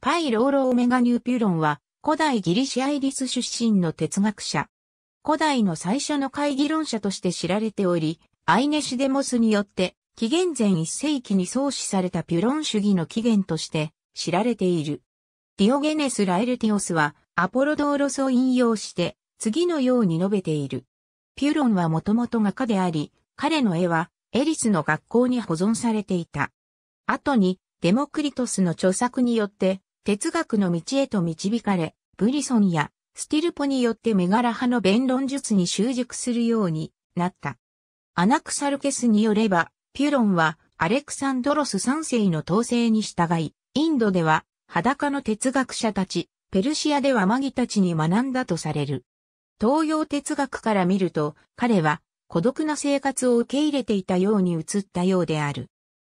パイローロ・オメガ・ニューピュロンは、古代ギリシアイリス出身の哲学者。古代の最初の会議論者として知られており、アイネシデモスによって、紀元前1世紀に創始されたピュロン主義の起源として知られている。ディオゲネス・ラエルティオスは、アポロドーロスを引用して、次のように述べている。ピュロンはもともと画家であり、彼の絵は、エリスの学校に保存されていた。後に、デモクリトスの著作によって、哲学の道へと導かれ、ブリソンやスティルポによってメガラ派の弁論術に習熟するようになった。アナクサルケスによれば、ピュロンはアレクサンドロス3世の統制に従い、インドでは裸の哲学者たち、ペルシアではマギたちに学んだとされる。東洋哲学から見ると、彼は孤独な生活を受け入れていたように映ったようである。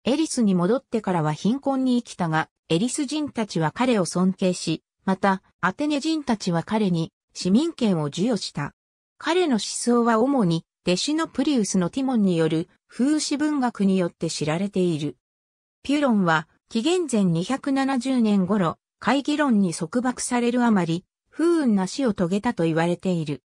エリスに戻ってからは貧困に生きたが、エリス人たちは彼を尊敬し、また、アテネ人たちは彼に市民権を授与した。彼の思想は主に、弟子のプリウスのティモンによる風刺文学によって知られている。ピュロンは、紀元前270年頃、会議論に束縛されるあまり、不運な死を遂げたと言われている。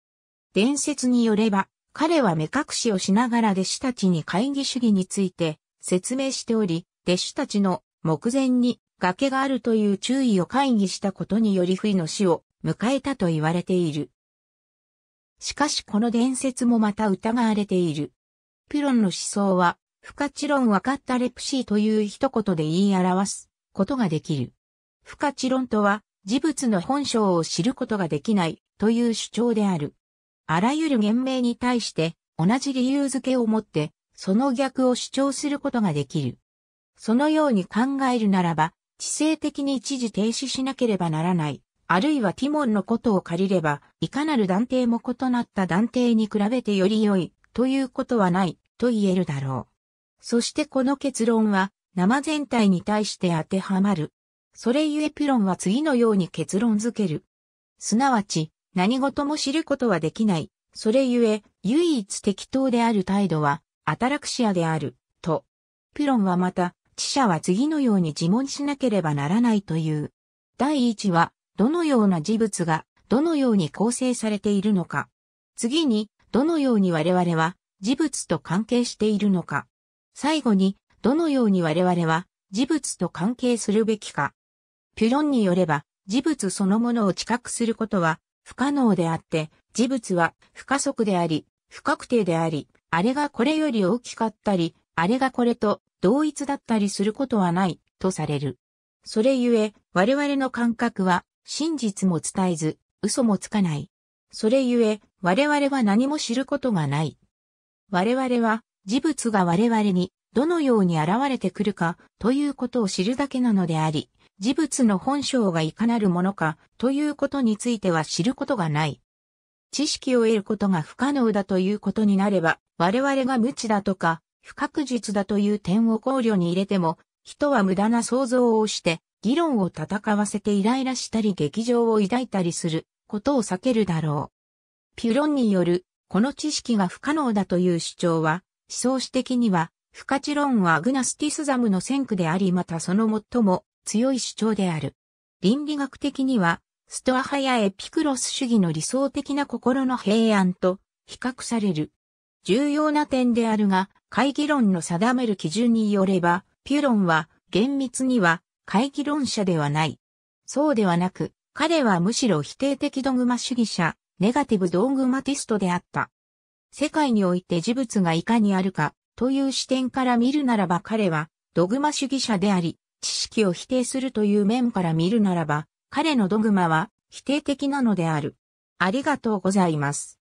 伝説によれば、彼は目隠しをしながら弟子たちに会議主義について説明しており、弟子たちの目前に崖があるという注意を会議したことにより不意の死を迎えたと言われている。しかしこの伝説もまた疑われている。ピロンの思想は、不可知論分かったレプシーという一言で言い表すことができる。不可知論とは、事物の本性を知ることができないという主張である。あらゆる言明に対して同じ理由付けをもってその逆を主張することができる。そのように考えるならば、知性的に一時停止しなければならない。あるいはティモンのことを借りれば、いかなる断定も異なった断定に比べてより良い、ということはない、と言えるだろう。そしてこの結論は、生全体に対して当てはまる。それゆえピロンは次のように結論づける。すなわち、何事も知ることはできない。それゆえ、唯一適当である態度は、アタラクシアである、と。ピロンはまた、知者は次のように自問しなければならないという。第一は、どのような事物が、どのように構成されているのか。次に、どのように我々は、事物と関係しているのか。最後に、どのように我々は、事物と関係するべきか。ピュロンによれば、事物そのものを知覚することは、不可能であって、事物は不可測であり、不確定であり、あれがこれより大きかったり、あれがこれと同一だったりすることはない、とされる。それゆえ、我々の感覚は、真実も伝えず、嘘もつかない。それゆえ、我々は何も知ることがない。我々は、事物が我々に、どのように現れてくるか、ということを知るだけなのであり、事物の本性がいかなるものか、ということについては知ることがない。知識を得ることが不可能だということになれば、我々が無知だとか、不確実だという点を考慮に入れても、人は無駄な想像をして、議論を戦わせてイライラしたり劇場を抱いたりすることを避けるだろう。ピュロンによる、この知識が不可能だという主張は、思想史的には、不可知論はアグナスティスザムの先駆でありまたその最も強い主張である。倫理学的には、ストア派やエピクロス主義の理想的な心の平安と比較される。重要な点であるが、会議論の定める基準によれば、ピュロンは厳密には会議論者ではない。そうではなく、彼はむしろ否定的ドグマ主義者、ネガティブドグマティストであった。世界において事物がいかにあるか、という視点から見るならば彼は、ドグマ主義者であり、知識を否定するという面から見るならば、彼のドグマは否定的なのである。ありがとうございます。